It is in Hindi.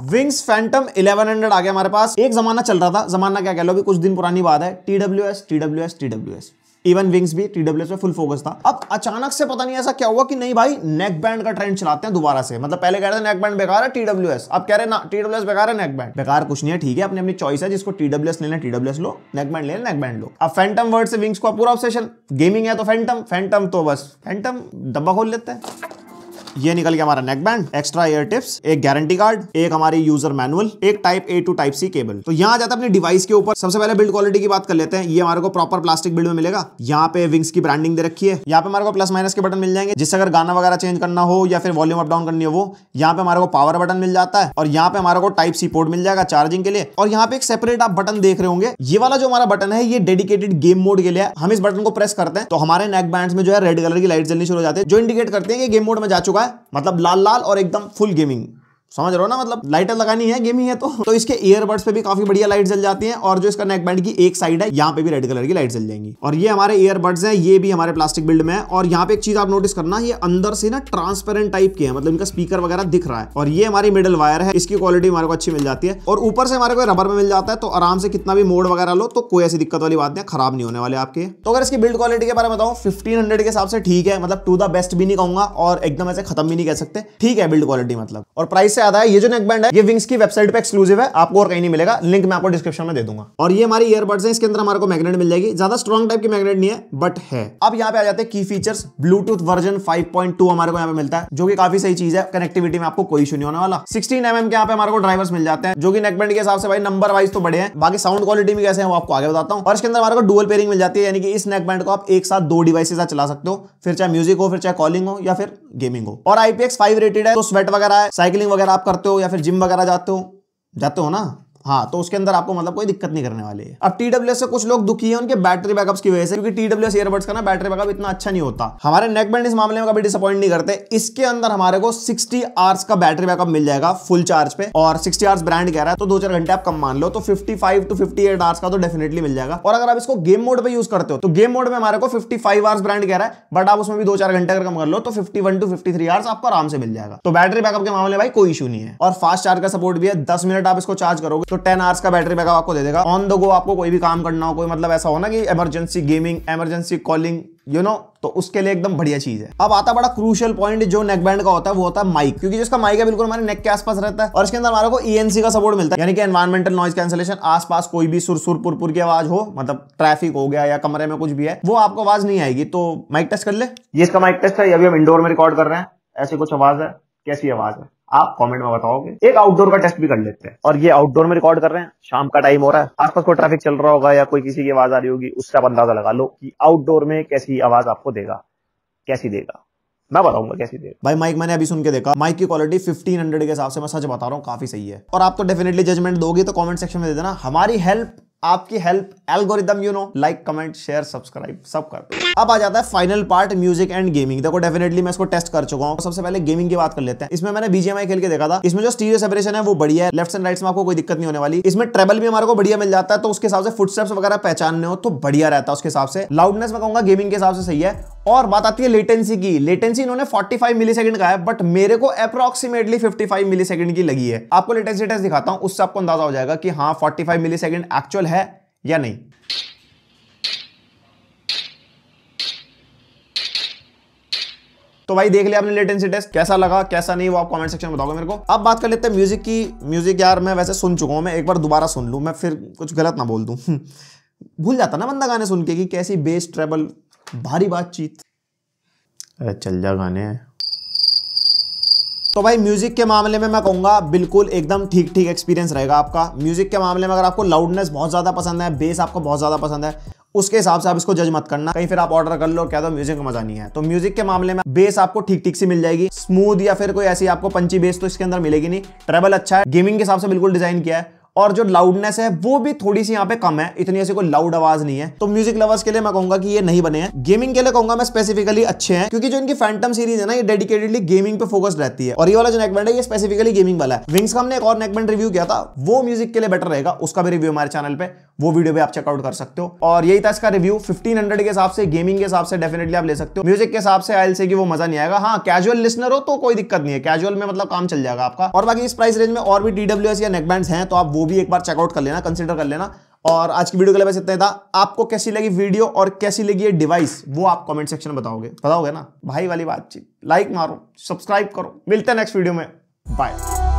विंग्स फैंटम 1100 आ गया हमारे पास एक जमाना चल रहा था जमाना क्या कह लो कि कुछ दिन पुरानी बात है T W S T W S T W S even wings भी टी डब्ल्यू एस में फुल फोकस था अब अचानक से पता नहीं ऐसा क्या हुआ कि नहीं भाई नेक बैंड का ट्रेंड चलाते हैं दोबारा से मतलब पहले कह रहे थे नेक बैंड बेकार है टी डब्ल्यू एस अब कह रहे ना टी डब्ल्यू एस बेकार है नेक बैंड बेकार कुछ नहीं है ठीक है अपनी अपनी चॉइस है जिसको टी डब्ल्यू एस लेना टी डब्ल्यू एस लो नेक बैंड लेना नेक बैंड लो अब फैंटम वर्ड से विंग्स का पूरा ऑब्सेशन गेमिंग है तो फैंटम फैंटम तो बस फैंटम डब्बा खोल लेते हैं ये निकल गया हमारा neck band extra air tips एक गारंटी कार्ड एक हमारी यूजर मैनुअल एक type A to type C cable तो यहाँ जाता है अपने डिवाइस के ऊपर सबसे पहले बिल्ड क्वालिटी की बात कर लेते हैं ये हमारे को प्रॉपर प्लास्टिक बिल्ड में मिलेगा यहाँ पे विंग्स की ब्रांडिंग दे रखी है यहाँ पे हमारे को प्लस माइनस के बटन मिल जाएंगे जिससे अगर गाना वगैरह चेंज करना हो या फिर वॉल्यूम अप डाउन करनी हो वो यहाँ पे हमारे को पावर बटन मिल जाता है और यहाँ पे हमारे को टाइप सी पोर्ट मिल जाएगा चार्जिंग के लिए और यहाँ पे एक सेपरेट आप बटन देख रहे होंगे ये वाला जो हमारा बटन है ये डेडिकेटेड गेम मोड के लिए हम इस बटन को प्रेस करते हैं तो हमारे नेक बैंड में जो है रेड कलर की लाइट जलनी शुरू हो जाती है जो इंडिकेट करते हैं कि गेम मोड में जा चुका है है मतलब लाल लाल और एकदम फुल गेमिंग समझ रहे हो ना मतलब लाइटर लगानी है गेमिंग है तो तो इसके ईयरबड्स पे भी काफी बढ़िया लाइट जल जाती है और जो इसका नेक बैंड की एक साइड है यहाँ पे भी रेड कलर की लाइट जल जाएंगी और ये हमारे ईयरबड्स हैं ये भी हमारे प्लास्टिक बिल्ड में है और यहाँ पे एक चीज आप नोटिस करना ये अंदर से ना ट्रांसपेरेंट टाइप के है मतलब इनका स्पीकर वगैरह दिख रहा है और ये हमारी मिडल वायर है इसकी क्वालिटी हमारे को अच्छी मिल जाती है और ऊपर से हमारे को रबर में मिल जाता है तो आराम से कितना भी मोड वगैरह लो तो कोई ऐसी दिक्कत वाली बात नहीं खराब नहीं होने वाले आपके तो अगर इसकी बिल्ड क्वालिटी के बारे में बताऊँ फिफ्टीन के हिसाब से ठीक है मतलब टू द बेस्ट भी नहीं कहूंगा और एकदम ऐसे खत्म भी नहीं कह सकते ठीक है बिल्ड क्वालिटी मतलब और प्राइस से आता है ये जो नेकबैंड है ये विंग्स की वेबसाइट पे एक्सक्लूसिव है आपको और कहीं नहीं मिलेगा लिंक मैं आपको डिस्क्रिप्शन में दे दूंगा और ये हमारी ईयरबड्स है इसके अंदर हमारे को मैग्नेट मिल जाएगी ज्यादा स्ट्रॉन्ग टाइप की मैग्नेट नहीं है बट है अब यहाँ पे आ जाते हैं की फीचर्स ब्लूटूथ वर्जन 5.2 हमारे को यहाँ पे मिलता है जो कि काफी सही चीज है कनेक्टिविटी में आपको कोई इशू नहीं होने वाला 16 एम mm के यहाँ पे हमारे को ड्राइवर्स मिल जाते हैं जो कि नेकबैंड के हिसाब से भाई नंबर वाइज तो बड़े हैं बाकी साउंड क्वालिटी भी कैसे है वो आपको आगे बताता हूँ और इसके अंदर हमारे को डुअल पेयरिंग मिल जाती है यानी कि इस नेकबैंड को आप एक साथ दो डिवाइस डिवाइसेस चला सकते हो फिर चाहे म्यूजिक हो फिर चाहे कॉलिंग हो या फिर गेमिंग हो और आईपीएक्स फाइव रेटेड है तो स्वेट वगैरह है साइकिलिंग वगैरह अगर आप करते हो या फिर जिम वगैरह जाते हो जाते हो ना हाँ तो उसके अंदर आपको मतलब कोई दिक्कत नहीं करने वाली अब टी से कुछ लोग दुखी है उनके बैटरी बैकअप की वजह से क्योंकि टी डब्ल्यू का ना बैटरी बैकअप इतना अच्छा नहीं होता हमारे नेक बैंड इस मामले में कभी डिसअपॉइंट नहीं करते इसके अंदर हमारे को सिक्सटी आवर्स का बैटरी बैकअप मिल जाएगा फुल चार्ज पे और सिक्सटी आवर्स ब्रांड कह रहा है तो दो चार घंटे आप कम मान लो तो fifty five to fifty eight hours का तो डेफिनेटली मिल जाएगा और अगर आप इसको गेम मोड पर यूज करते हो तो गेम मोड में हमारे को फिफ्टी फाइव आवर्स ब्रांड कह रहा है बट आप उसमें भी दो चार घंटे अगर कम कर लो तो fifty one to fifty three hours आपको आराम से मिल जाएगा तो बैटरी बैकअप के मामले भाई कोई इशू नहीं है और फास्ट चार्ज का सपोर्ट भी है दस मिनट आप इसको चार्ज करोगे तो टेन तो आवर्स का बैटरी बैकअप आपको दे देगा ऑन द गो आपको कोई भी काम करना हो कोई मतलब ऐसा हो ना कि emergency gaming emergency calling you know तो उसके लिए एकदम बढ़िया चीज है अब आता बड़ा क्रूशियल पॉइंट जो नेक बैंड का होता है वो होता है माइक क्योंकि जिसका माइक है बिल्कुल हमारे नेक के आसपास रहता है और इसके अंदर हमारे को ईएनसी e का सपोर्ट मिलता है यानी कि एनवायरमेंटल नॉइज कैंसिलेशन आसपास कोई भी सुरसुर पुरपुर की आवाज हो मतलब ट्रैफिक हो गया या कमरे में कुछ भी है वो आपको आवाज नहीं आएगी तो माइक टेस्ट कर ले ये इसका माइक टेस्ट है अभी हम इंडोर में रिकॉर्ड कर रहे हैं ऐसी कुछ आवाज है कैसी आवाज है आप कमेंट में बताओगे एक आउटडोर का टेस्ट भी कर लेते हैं और ये आउटडोर में रिकॉर्ड कर रहे हैं शाम का टाइम हो रहा है आसपास कोई ट्रैफिक चल रहा होगा या कोई किसी की आवाज आ रही होगी उससे आप अंदाजा लगा लो कि आउटडोर में कैसी आवाज आपको देगा कैसी देगा मैं बताऊंगा कैसी देगा भाई माइक मैंने अभी सुन के देखा माइक की क्वालिटी फिफ्टीन हंड्रेड के हिसाब से मैं सच बता रहा हूँ काफी सही है और आप तो डेफिनेटली जजमेंट दोगे तो कॉमेंट सेक्शन में दे देना हमारी हेल्प आपकी help algorithm you know like comment share subscribe सब कर दो अब आ जाता है final part music and gaming देखो डेफिनेटली मैं इसको टेस्ट कर चुका हूँ सबसे पहले गेमिंग की बात कर लेते हैं इसमें मैंने बीजेमआई खेल के देखा था इसमें जो स्टीरियो सेपरेशन है वो बढ़िया है लेफ्ट एंड राइट में आपको कोई दिक्कत नहीं होने वाली इसमें ट्रेबल भी हमारे को बढ़िया मिल जाता है तो उसके हिसाब से फुटस्टेप्स वगैरह पहचानने हो तो बढ़िया रहता है उसके हिसाब से लाउडनेस में कहूंगा गेमिंग के हिसाब से सही है और बात आती है लेटेंसी की लेटेंसी इन्होंने 45 मिलीसेकंड का है बट मेरे को अप्रोक्सीमेटली 55 मिलीसेकंड की लगी है आपको लेटेंसी टेस्ट दिखाता हूं उससे आपको अंदाजा हो जाएगा कि हाँ 45 मिलीसेकंड एक्चुअल है या नहीं तो भाई देख लिया आपने लेटेंसी टेस्ट कैसा लगा कैसा नहीं वो आप कमेंट सेक्शन में बताओगे मेरे को अब बात कर लेते हैं म्यूजिक की म्यूजिक यार मैं वैसे सुन चुका हूँ मैं एक बार दोबारा सुन लूँ मैं फिर कुछ गलत ना बोल दूँ हम्म, भूल जाता ना बंदा गाने सुन के कि कैसी बेस ट्रेबल भारी बातचीत चल जा गाने तो भाई म्यूजिक के मामले में मैं कहूँगा बिल्कुल एकदम ठीक ठीक एक्सपीरियंस रहेगा आपका म्यूजिक के मामले में अगर आपको लाउडनेस बहुत ज़्यादा पसंद है बेस आपको बहुत ज़्यादा पसंद है उसके हिसाब से आप इसको जज मत करना कहीं फिर आप ऑर्डर कर लो कह दो म्यूजिक मजा नहीं है तो म्यूजिक के मामले में बेस आपको ठीक ठीक सी मिल जाएगी स्मूथ या फिर कोई ऐसी आपको पंची बेस तो इसके अंदर मिलेगी नहीं ट्रेवल अच्छा है गेमिंग के हिसाब से बिल्कुल डिजाइन किया है और जो लाउडनेस है वो भी थोड़ी सी यहाँ पे कम है इतनी ऐसी कोई लाउड आवाज नहीं है तो म्यूजिक लवर्स के लिए मैं कहूंगा कि ये नहीं बने हैं गेमिंग के लिए कहूंगा मैं स्पेसिफिकली अच्छे हैं क्योंकि जो इनकी फैंटम सीरीज है ना ये डेडिकेटेडली गेमिंग पे फोकस रहती है और ये वाला जो नेकबैंड है ये स्पेसिफिकली गेमिंग वाला है विंग्स का हमने एक और नेकबैंड रिव्यू किया था वो म्यूजिक के लिए बेटर रहेगा उसका भी रिव्यू हमारे चैनल पर वो वीडियो भी आप चेकआउट कर सकते हो और यही था इसका रिव्यू 1500 के हिसाब से गेमिंग के हिसाब से डेफिनेटली आप ले सकते हो म्यूजिक के हिसाब से आयल से कि वो मजा नहीं आएगा हाँ कैजुअल लिसनर हो तो कोई दिक्कत नहीं है कैजुअल में मतलब काम चल जाएगा आपका और बाकी इस प्राइस रेंज में और भी डीडब्ल्यू या नेकबैंड हैं तो आप वो भी एक बार चेकआउट कर लेना कंसिडर कर लेना और आज की वीडियो के लिए बस इतना ही था आपको कैसी लगी वीडियो और कैसी लगी ये डिवाइस वो आप कमेंट सेक्शन में बताओगे बताओगे ना भाई वाली बातचीत लाइक मारो सब्सक्राइब करो मिलते हैं नेक्स्ट वीडियो में बाय